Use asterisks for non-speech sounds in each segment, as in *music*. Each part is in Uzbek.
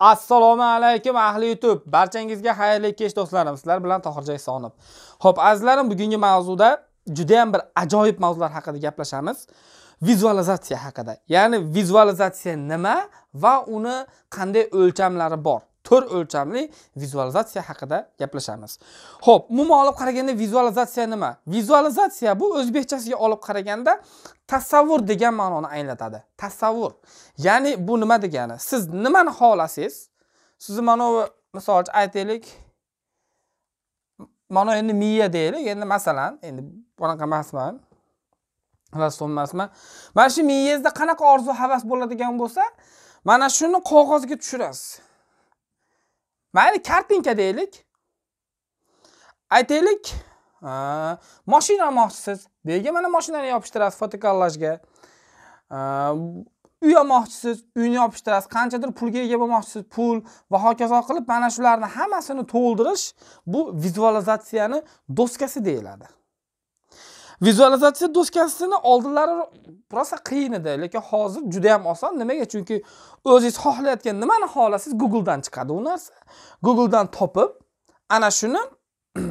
assalomu alaykum ahli youtube barchangizga xayrli kech do'stlarim sizlar bilan tohirjay sonib ho'p azizlarim bugungi mavzuda juda bir ajoyib mavzular haqida gaplashamiz vizualizatsiya haqida ya'ni vizualizatsiya nima va uni qanday o'lchamlari bor to'rt o'lchamli vizualizatsiya haqida gaplashamiz ho'p umuman olib qaraganda vizualizatsiya nima vizualizatsiya bu o'zbekchasiga olib qaraganda tasavvur degan ma'noni anglatadi tasavvur ya'ni bu nima degani siz nimani xohlasangiz sizni mana bu misol uchun aytaylik mana endi miya deylik endi masalan endi bunaqa emasman rassom emasman mana shu miyangizda qanaqa orzu havas bo'ladigan bo'lsa mana shuni qog'ozga tushirasiz mayli kartinka deylik aytaylik moshina olmoqchisiz bu yerga mana moshinani yopishtirasiz fotokollajga uy olmoqchisiz uyni yopishtirasiz qanchadir pulga ega bo'lmoqchisiz pul va hokazo qilib mana shularni hammasini to'ldirish bu vizualizatsiyani doskasi deyiladi vizualizatsiya do'skasini oldinlari rosa qiyin edi lekin hozir juda yam oson nimaga chunki o'zingiz xohlayotgan nimani xohlasangiz googledan chiqadi u narsa googledan topib ana shuni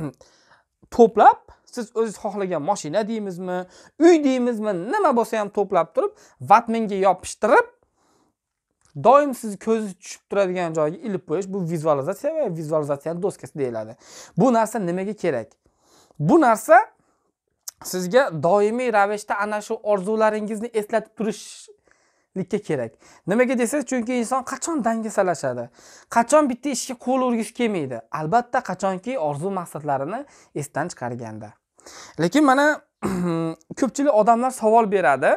*clears throat* to'plab siz o'zingiz xohlagan mashina deymizmi uy deymizmi nima bo'lsa ham to'plab turib vatmenga yopishtirib doim sizni ko'zingiz tushib turadigan joyga ilib qo'yish bu vizualizatsiya va vizualizatsiyani doskasi deyiladi bu narsa nimaga kerak bu narsa sizga doimiy ravishda ana shu orzularingizni eslatib turishlikka kerak nimaga desangiz chunki inson qachon dangasalashadi qachon bitta ishga qo'l urgisi kelmaydi albatta qachonki orzu maqsadlarini esdan chiqarganda lekin mana *clears throat* ko'pchilik odamlar savol beradi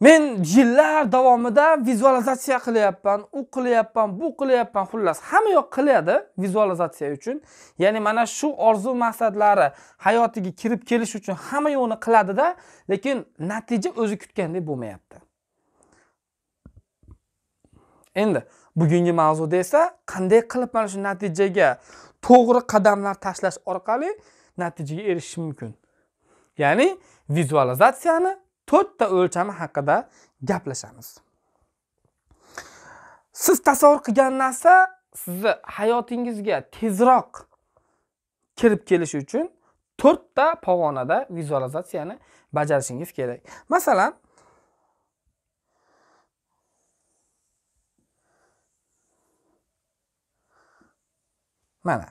men yillar davomida vizualizatsiya qilyapman u qilyapman bu qilyapman xullas hamma yoq qiladi vizualizatsiya uchun ya'ni mana shu orzu maqsadlari hayotiga kirib kelish uchun hamma yo'qni qiladida lekin natija o'zi kutgandek bo'lmayapti endi bugungi mavzuda esa qanday qilib mana shu natijaga to'g'ri qadamlar tashlash orqali natijaga erishish mumkin ya'ni vizualizatsiyani to'rtta o'lchami haqida gaplashamiz siz tasavvur qilgan narsa sizni hayotingizga tezroq kirib kelishi uchun to'rtta pog'onada vizualizatsiyani bajarishingiz kerak masalan mana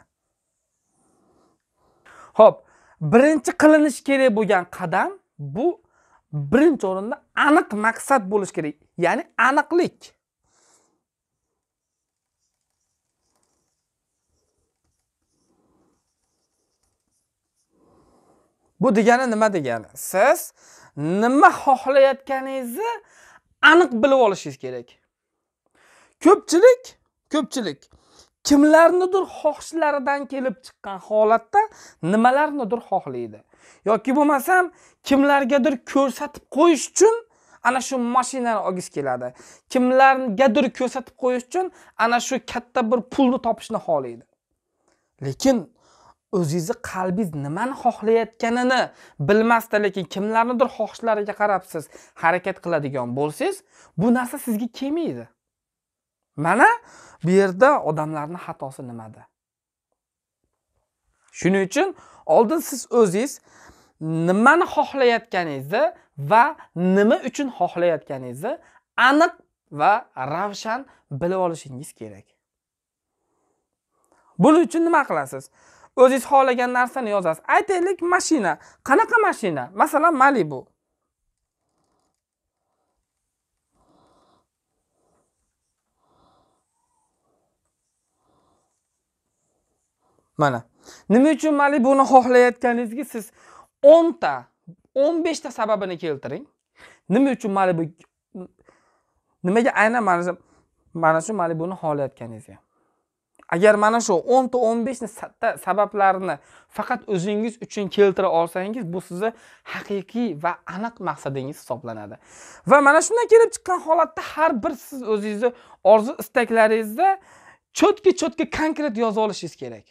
ho'p birinchi qilinishi kerak bo'lgan qadam bu birinchi o'rinda aniq maqsad bo'lishi kerak ya'ni aniqlik bu degani nima degani siz nima xohlayotganingizni aniq bilib olishingiz kerak ko'pchilik ko'pchilik kimlarnidir xohishlaridan kelib chiqqan holatda nimalarnidir xohlaydi yoki bo'lmasam kimlargadir ko'rsatib qo'yish uchun ana shu mashinani olgisi keladi kimlargadir ko'rsatib qo'yish uchun ana shu katta bir pulni topishni xohlaydi lekin o'zingizni qalbingiz nimani xohlayotganini bilmasdan lekin kimlarnidir xohishlariga qarab siz harakat qiladigan bo'lsangiz bu narsa sizga kelmaydi mana bu yerda odamlarni xatosi nimada shuning uchun oldin siz o'zingiz nimani xohlayotganingizni va nima uchun xohlayotganingizni aniq va ravshan bilib olishingiz kerak buning uchun nima qilasiz o'zingiz xohlagan narsani yozasiz aytaylik mashina qanaqa mashina masalan malibu mana nima uchun malik buni xohlayotganingizga siz o'nta o'n beshta sababini keltiring nima uchun mali bu nimaga aynan mana shu mana shu mali buni xohlayotganingizga agar mana shu o'nta o'n beshta sabablarni faqat o'zingiz uchun keltira olsangiz bu sizni haqiqiy va aniq maqsadingiz hisoblanadi va mana shundan kelib chiqqan holatda har bir siz o'zingizni orzu istaklaringizda cho'tki cho'tki konkret yoza olishingiz kerak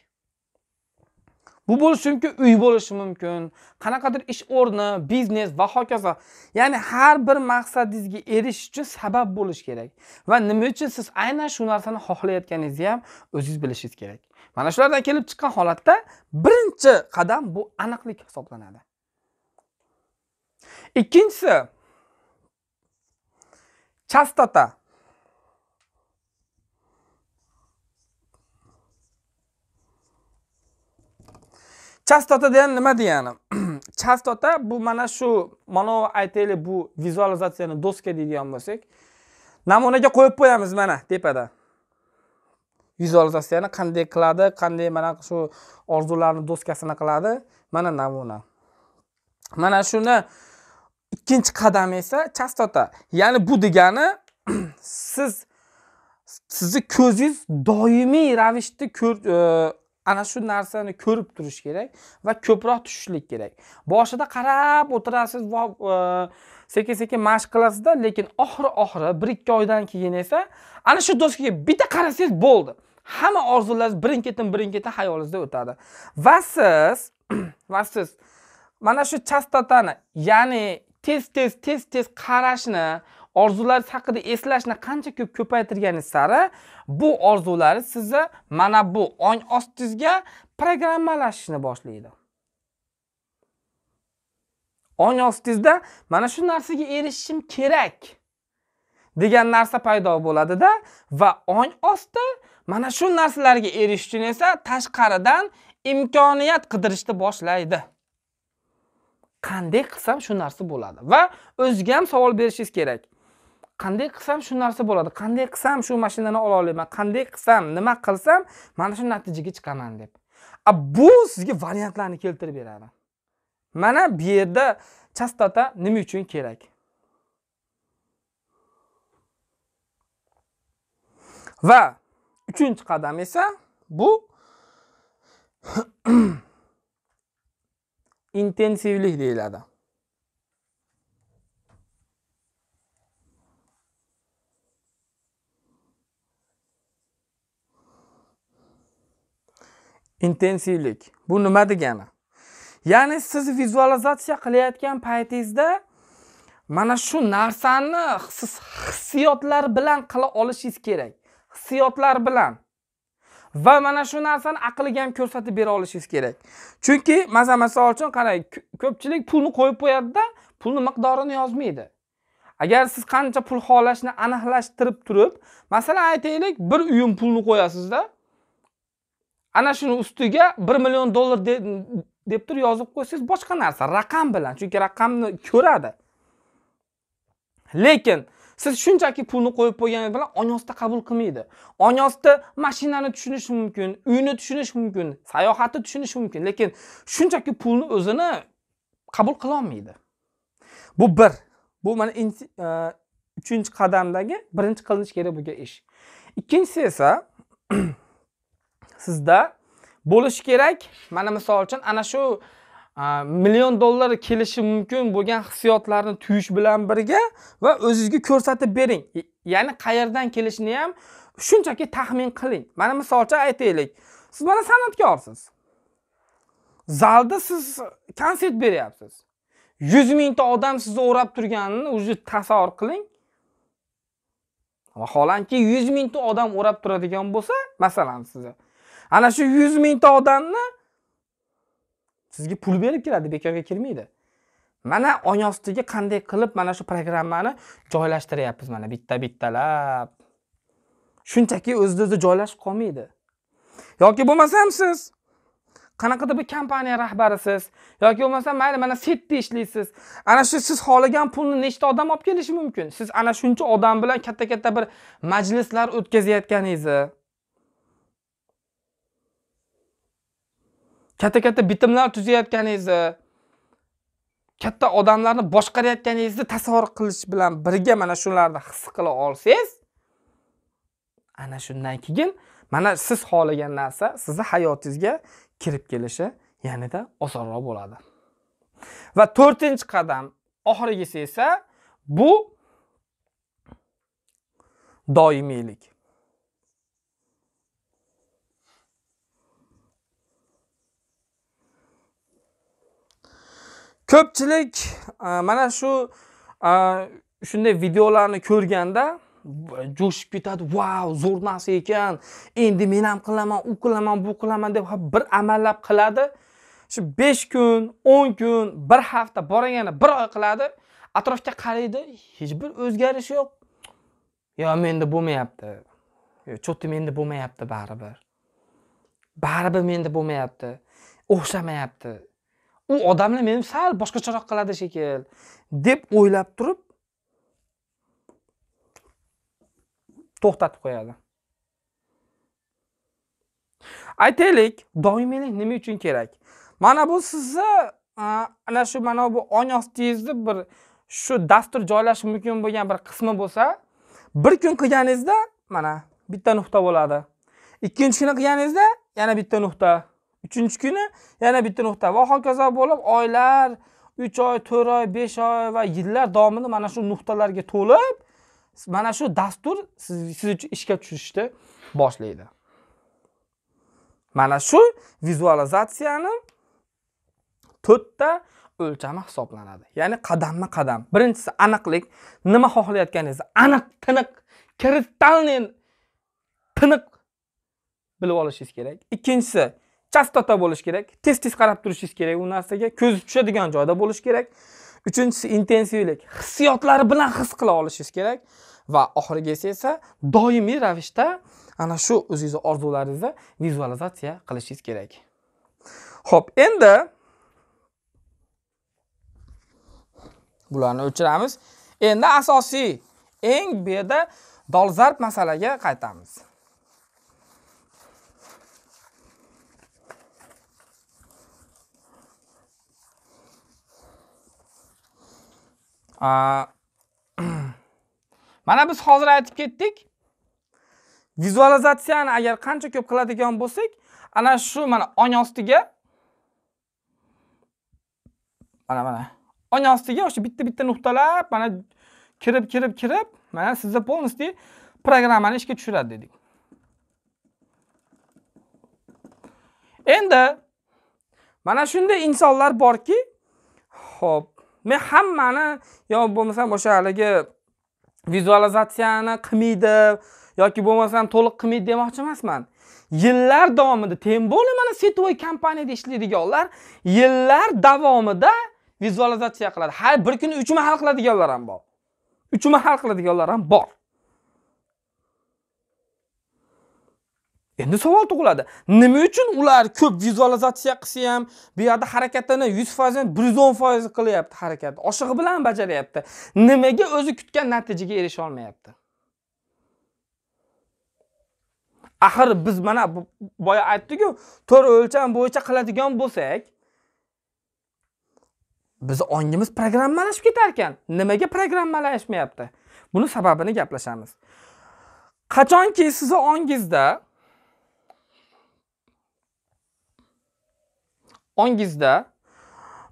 Bu bo'lishi mumkin, uy bo'lishi mumkin, qanaqadir ish o'rni, biznes va hokazo. Ya'ni har bir maqsadingizga erishish uchun sabab bo'lish kerak. Va nima uchun siz aynan shu narsani xohlayotganingizni ham o'zingiz bilishingiz kerak. Mana shulardan kelib chiqqan holatda birinchi qadam bu aniqlik hisoblanadi. Ikkinchisi chastota chastota degani nima degani *clears throat* chastota bu mana shu mana aytaylik bu vizualizatsiyani doska deydigan bo'lsak namunaga qo'yib qo'yamiz mana tepada vizualizatsiyani qanday qiladi qanday mana shu orzularni doskasini qiladi mana namuna mana shuni ikkinchi qadami esa chastota ya'ni bu degani *clears throat* siz sizni ko'zingiz doimiy ravishda e, ana shu narsani ko'rib turish kerak va ko'proq tushishlik kerak boshida qarab o'tirasiz va e, sekin sekin mashq qilasizda lekin oxiri oxiri bir ikki oydan keyin esa ana shu doskaga bitta qarasangiz bo'ldi hamma orzularingiz birin ketin birin ketin hayolingizda o'tadi va siz *clears throat* va siz mana shu chastotani ya'ni tez tez tez tez qarashni orzularingiz haqida eslashni qancha ko'p ko'paytirganingiz sari bu orzular sizni mana bu ong ostingizga programmalashishni boshlaydi ong ostingizda mana shu narsaga erishishim kerak degan narsa paydo bo'ladida va ong osti mana shu narsalarga erishish uchun esa tashqaridan imkoniyat qidirishni boshlaydi qanday qilsam shu narsa bo'ladi va o'ziga ham savol berishingiz kerak qanday qilsam shu narsa bo'ladi qanday qilsam shu mashinani ola olaman qanday qilsam nima qilsam mana shu natijaga chiqaman deb a bu sizga variantlarni keltirib beradi mana bu yerda chastota nima uchun kerak va uchinchi qadam esa bu *clears throat* intensivlik deyiladi intensivlik bu nima degani ya'ni siz vizualizatsiya qilayotgan paytingizda mana shu narsani siz hissiyotlar bilan qila olishingiz kerak hissiyotlar bilan va mana shu narsani aqliga ham ko'rsatib bera olishingiz kerak chunki masalan misol uchun qarang ko'pchilik pulni qo'yib qo'yadida pulni miqdorini yozmaydi agar siz qancha pul xohlashni aniqlashtirib turib masalan aytaylik bir uyum pulni qo'yasizda ana shuni ustiga 1 million dollar deb turib yozib qo'ysangiz boshqa narsa raqam bilan chunki raqamni ko'radi lekin siz shunchaki pulni qo'yib qo'yganingiz bilan onyosda qabul qilmaydi onyosda mashinani tushunishi mumkin uyni tushunish mumkin sayohatni tushunishi mumkin lekin shunchaki pulni o'zini qabul qilolmaydi bu bir bu mana e, uchinchi qadamdagi birinchi qilinishi kerak bo'lgan ish ikkinchisi esa *clears throat* sizda bo'lishi kerak mana misol uchun ana shu million dollar kelishi mumkin bo'lgan hissiyotlarni tuyish bilan birga va o'zingizga ko'rsatib bering ya'ni qayerdan kelishini ham shunchaki taxmin qiling mana misol uchun aytaylik siz mana san'atkorsiz zalda siz konsert beryapsiz yuz mingta odam sizni o'rab turganini уже tasavvur qiling vaholanki yuz mingta odam o'rab turadigan bo'lsa masalan sizni ana shu yuz mingta odamni sizga pul berib keladi bekorga kelmaydi mana oyoq ostiga qanday qilib mana shu programmani joylashtiryapmiz mana bitta bittalab shunchaki o'zini o'zi joylashib qolmaydi yoki bo'lmasam siz qanaqadir bir kompaniya rahbarisiz yoki bo'lmasam mayli mana setda ishlaysiz ana shu siz xohlagan pulni nechta odam olib kelishi mumkin siz ana shuncha odam bilan katta katta bir majlislar o'tkazayotganingizni katta katta bitimlar tuzayotganingizni katta odamlarni boshqarayotganingizni tasavvur qilish bilan birga mana shularni his qila olsangiz ana shundan keyin mana siz xohlagan narsa sizni hayotingizga kirib kelishi yanada osonroq bo'ladi va to'rtinchi qadam oxirgisi esa bu doimiylik ko'pchilik e, mana shu e, shunday videolarni ko'rganda jo'shib ketadi vau zo'r narsa ekan endi men ham qilaman u qilaman bu qilaman deb bir amallab qiladi shu besh kun o'n kun bir hafta boring yana bir oy qiladi atrofga qaraydi hech bir o'zgarish yo'q yo menda bo'lmayapti yo cho'ti menda bo'lmayapti baribir baribir menda bo'lmayapti o'xshamayapti u odamlar meni sal boshqacharoq qiladi shekil deb o'ylab turib to'xtatib qo'yadi aytaylik doimiylik nima uchun kerak mana bu sizni ana shu mana bu ong ostingizni bir shu dastur joylashi mumkin bo'lgan bir qismi bo'lsa bir kun qilganingizda mana bitta nuqta bo'ladi ikkinchi kuni qilganingizda yana bitta nuqta uchinchi kuni yana bitta nuqta va hokazo bo'lib oylar uch oy to'rt oy besh oy va yillar davomida mana shu nuqtalarga to'lib mana shu dastur siz, siz uchun ishga tushishni boshlaydi mana shu vizualizatsiyani to'rtta o'lchami hisoblanadi ya'ni qadamma qadam birinchisi aniqlik nima xohlayotganingizni aniq tiniq kristalniy tiniq bilib olishingiz kerak ikkinchisi chastota bo'lish kerak tez tez qarab turishingiz kerak u narsaga ko'z tushadigan joyda bo'lish kerak uchinchisi intensivlik hissiyotlari bilan his qila olishingiz kerak va oxirgisi esa doimiy ravishda ana shu o'zingizni orzularingizni vizualizatsiya qilishingiz kerak ho'p endi bularni o'chiramiz endi asosiy eng bu yerda dolzarb masalaga qaytamiz *clears throat* mana biz hozir aytib ketdik vizualizatsiyani agar qancha ko'p qiladigan bo'lsak ana shu mana ong ostiga mana mana ong ostiga o'sha bitta bitta nuqtalab mana kirib kirib kirib mana sizga полностью programmani ishga tushiradi dedik endi mana shunday insonlar borki ho'p men hammani yo bo'lmasam o'sha haligi vizualizatsiyani qilmaydi yoki bo'lmasam to'liq qilmaydi demoqchi emasman yillar davomida tем более mana сетевой kompaniyada ishlaydiganlar yillar davomida vizualizatsiya qiladi har bir kuni uch mahal qiladiganlar ham bor uch mahal qiladiganlar ham bor Endi savol tug'iladi. Nima uchun ular ko'p vizualizatsiya qilsa ham, bu yerda harakatini 100%, 110% qilyapti harakatni. Oshig'i bilan bajaryapti. Nimaga o'zi kutgan natijaga erisha olmayapti? Axir biz mana boya aytdik-ku, to'rt o'lcham bo'yicha qiladigan bo'lsak, biz ongimiz programmalashib ketar ekan. Nimaga programmalashmayapti? Buni sababini gaplashamiz. Qachonki sizni ongingizda ongizda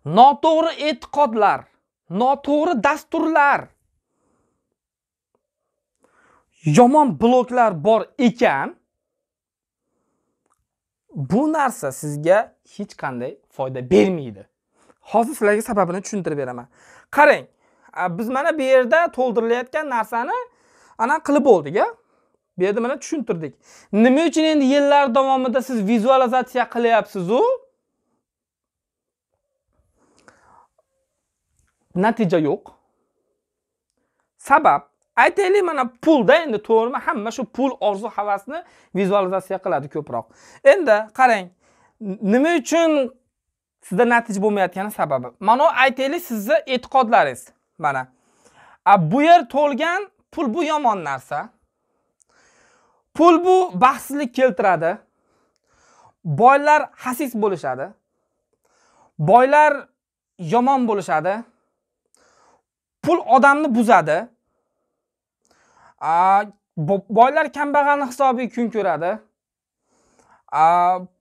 noto'g'ri e'tiqodlar, noto'g'ri dasturlar, yomon bloklar bor ekan, bu narsa sizga hech qanday foyda bermaydi. Hozir sizlarga sababini tushuntirib beraman. Qarang, biz mana bu yerda to'ldirilayotgan narsani ana qilib bo'ldik-a? Bu yerda mana tushuntirdik. Nima uchun endi yillar davomida siz vizualizatsiya qilyapsiz-u? natija yo'q sabab aytaylik mana pulda endi to'g'rimi hamma shu pul orzu havasni vizualizatsiya qiladi ko'proq endi qarang nima uchun sizda natija bo'lmayotgani sababi mana aytaylik sizni e'tiqodlaringiz mana bu yer to'lgan pul bu yomon narsa pul bu baxtsizlik keltiradi boylar hasis bo'lishadi boylar yomon bo'lishadi pul odamni buzadi boylar kambag'alni hisobiga kun ko'radi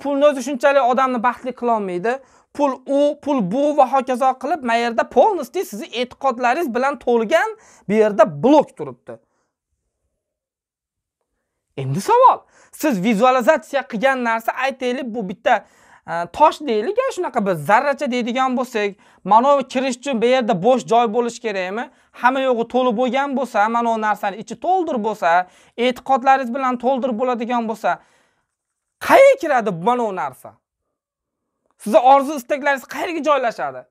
pulni o'zi shunchalik odamni baxtli qilolmaydi pul u pul bu va hokazo qilib mana yerda полностью sizni e'tiqodlaringiz bilan to'lgan bu yerda blok turibdi endi savol siz vizualizatsiya qilgan narsa aytaylik bu bitta Э, tosh deylik shunaqa biz zarracha deydigan bo'lsak mana kirish uchun bu yerda bo'sh joy bo'lishi kerakmi hamma yo'g'i to'lib bo'lgan bo'lsa mana bu narsani ichi to'ldir bo'lsa e'tiqodlaringiz bilan to'ldirib bo'ladigan bo'lsa qayerga kiradi mana bu narsa sizni orzu istaklaringiz qayerga joylashadi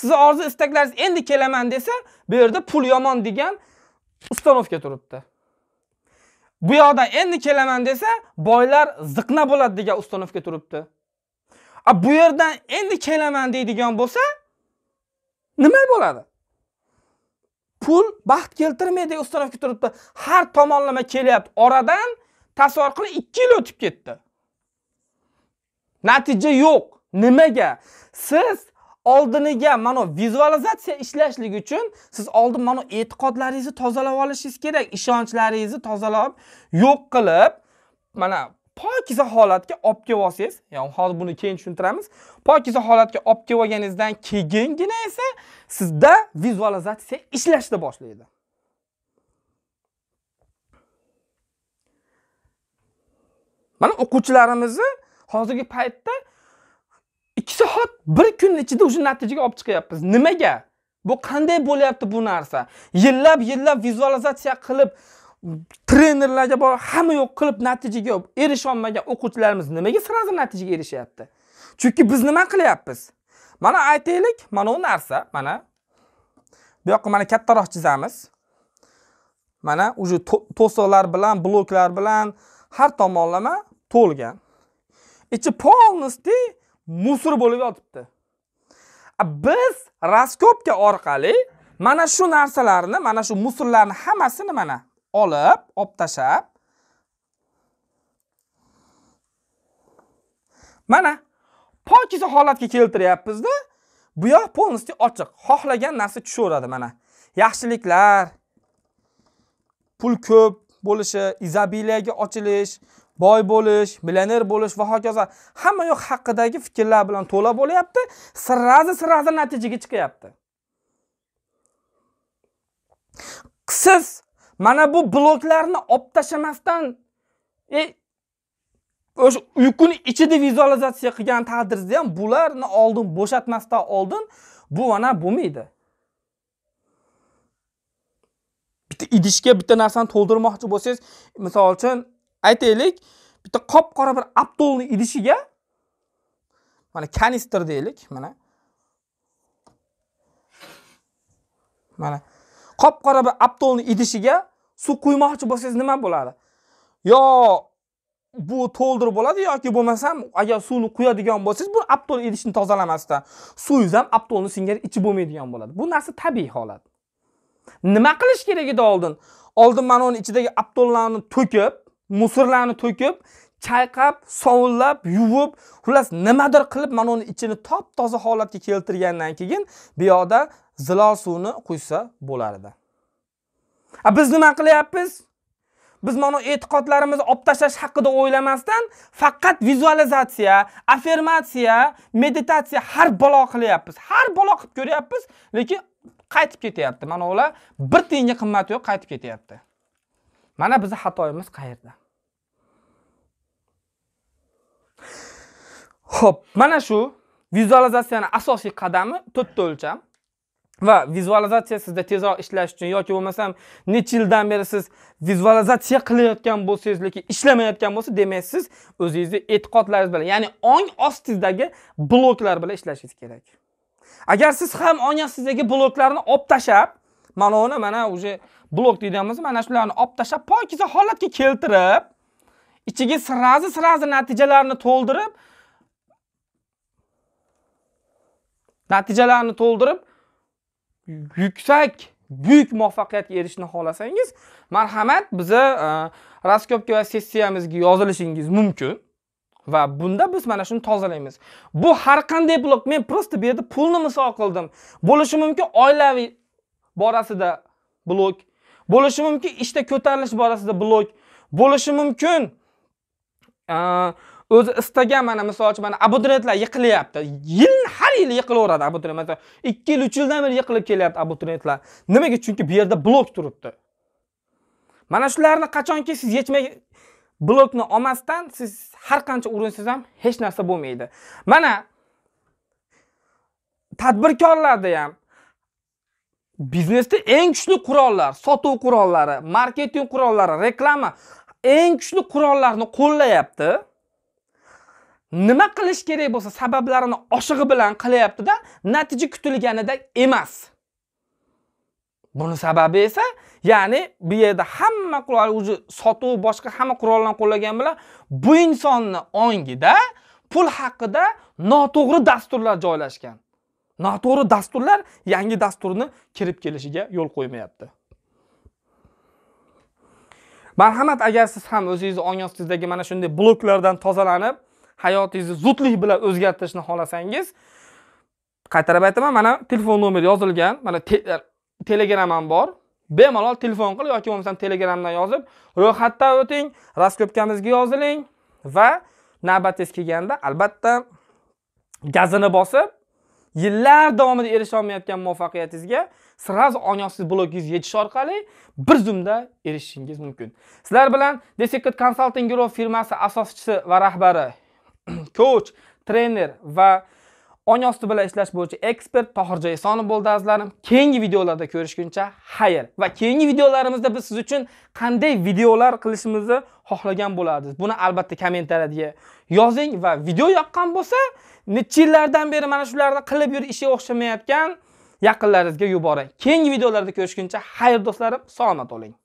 sizni orzu istaklaringiz endi kelaman desa bu yerda pul yomon degan ustanovka turibdi bu yoqdan endi kelaman desa boylar ziqna bo'ladi degan ustanovka turibdi a bu yerdan endi kelaman deydigan bo'lsa nima bo'ladi pul baxt keltirmaydi o'z tarafga turibdi har tomonlama kelyapti oradan tasavvur qiling ikki yil o'tib ketdi natija yo'q nimaga siz oldiniga mana vizualizatsiya ishlashlik uchun siz oldin mana e'tiqodlaringizni tozalab olishingiz kerak ishonchlaringizni tozalab yo'q qilib mana pokiza holatga olib kelib olsangiz ya'ni hozir buni keyin tushuntiramiz pokiza holatga olib kelib olganingizdan keyingina esa sizda vizualizatsiya ishlashni boshlaydi mana o'quvchilarimizni hozirgi paytda ikki soat bir kun ichida уже natijaga olib chiqyapmiz nimaga bu qanday bo'lyapti bu narsa yillab yillab vizualizatsiya qilib trenerlarga borib hamma yo'q qilib natijaga erisholmagan o'quvchilarimiz nimaga сразу natijaga erishyapti chunki biz nima qilyapmiz mana aytaylik mana bu narsa mana bu yoqqa mana kattaroq chizamiz mana уже to'siqlar bilan bloklar bilan har tomonlama to'lgan ichi полностью musor bo'lib yotibdi biz raskopka orqali mana shu narsalarni mana shu musorlarni hammasini mana olib olib tashlab mana pokiza holatga keltiryapmizda bu yoq полностью ochiq xohlagan narsa tushaveradi mana yaxshiliklar pul ko'p bo'lishi izobiliyaga ochilish boy bo'lish millioner bo'lish va hokazo hamma yoq haqidagi fikrlar bilan to'la bo'lyapti srazi srazi natijaga chiqyapti siz mana bu bloklarni olib tashlamasdan e, o'sha uyquni ichida vizualizatsiya qilgan taqdirda ham bularni oldin bo'shatmasdan oldin bu mana bo'lmaydi bitta idishga bitta narsani to'ldirmoqchi bo'lsangiz misol uchun aytaylik bitta qop qora bir aptolni idishiga mana kanistr deylik mana mana qop qora bir aptolni idishiga suv quymoqchi bo'lsangiz nima bo'ladi yo bu to'ldirib bo'ladi yoki bo'lmasam agar suvni quyadigan bo'lsangiz bu aptol idishni tozalamasdan suvingiz ham aptolni singari ichib bo'lmaydigan bo'ladi bu narsa tabiiy holat nima qilish kerak edi oldin oldin mana uni ichidagi aptollarni to'kib musorlarni to'kib chayqab, sovullab, yuvib, xullas nimadir qilib mana uni ichini top toza holatga keltirgandan keyin bu yoqda zilol suvni quysa bo'lar edi. A biz nima qilyapmiz? Biz mana e'tiqodlarimizni olib tashlash haqida o'ylamasdan faqat vizualizatsiya, affirmatsiya, meditatsiya har balo qilyapmiz. Har balo qilib ko'ryapmiz, lekin qaytib ketyapti. Mana ular bir tiyinga qimmati yo'q, qaytib ketyapti. Mana bizning xatoyimiz qayerda? Xo'p, mana shu vizualizatsiyani asosiy qadami to'rtta o'lcham. va vizualizatsiya sizda tezroq ishlash uchun yoki bo'lmasam necha yildan beri siz vizualizatsiya qilayotgan bo'lsangiz lekin ishlamayotgan bo'lsa demak siz o'zingizni e'tiqodlaringiz bilan ya'ni ong ostingizdagi bloklar bilan ishlashingiz kerak agar siz ham ong ostingizdagi bloklarni olib tashab, mana uni mana уже blok deydigan mana shularni olib tashlab pokiza holatga keltirib ichiga srazi srazi natijalarni to'ldirib natijalarni to'ldirib yuksak buyuk muvaffaqiyatga erishishni xohlasangiz marhamat biza e, raskopka va sessiyamizga yozilishingiz mumkin va bunda biz mana shuni tozalaymiz bu har qanday blok men просто bu yerda pulni misol qildim bo'lishi mumkin oilaviy borasida blok bo'lishi mumkin ishda ko'tarilish borasida blok bo'lishi mumkin o'zi istagan mana misol uchun mana abituriyentlar yiqilyapti yil har yili yiqilaveradi abituriyent masalan ikki yil uch yildan beri yiqilib kelyapti abituriyentlar nimaga chunki bu yerda blok turibdi mana shularni qachonki siz yechmay blokni olmasdan siz har qancha urinsiz ham hech narsa bo'lmaydi mana tadbirkorlarda ham biznesda eng kuchli qurollar sotuv qurollari marketing qurollari reklama eng kuchli qurollarni qo'llayapti nima qilish kerak bo'lsa sabablarini oshig'i bilan qilyaptida natija kutilganidek emas buni sababi esa ya'ni bu yerda hamma qurol уже sotuv boshqa hamma qurollarni qo'llagan bilan bu insonni ongida pul haqida noto'g'ri dasturlar joylashgan noto'g'ri dasturlar yangi dasturni kirib kelishiga yo'l qo'ymayapti marhamat agar siz ham o'zingizni ong ostizdagi mana shunday bloklardan tozalanib hayotingizni zudlik bilan o'zgartirishni xohlasangiz qaytarib aytaman mana telefon nomeri yozilgan mana te telegram ham bor bemalol telefon qil yoki bo'lmasam telegramdan yozib ro'yxatdan o'ting raskopkamizga yoziling va navbatingiz kelganda albatta gazini bosib yillar davomida erisha olmayotgan muvaffaqiyatingizga сразу onyosiz blogingiz yetish orqali bir zumda erishishingiz mumkin sizlar bilan secret consulting group firmasi asoschisi va rahbari *clears throat* coach trener va onyosti bilan ishlash bo'yicha ekspert tohirjon esonov bo'ldi azizlarim keyingi videolarda ko'rishguncha xayr va keyingi videolarimizda biz siz uchun qanday videolar qilishimizni xohlagan bo'lardingiz buni albatta kommentariyada yozing va video yoqqan bo'lsa necha yillardan beri mana shularni qilib yur ishi o'xshamayotgan yaqinlaringizga yuboring keyingi videolarda ko'rishguncha xayr do'stlarim salomat bo'ling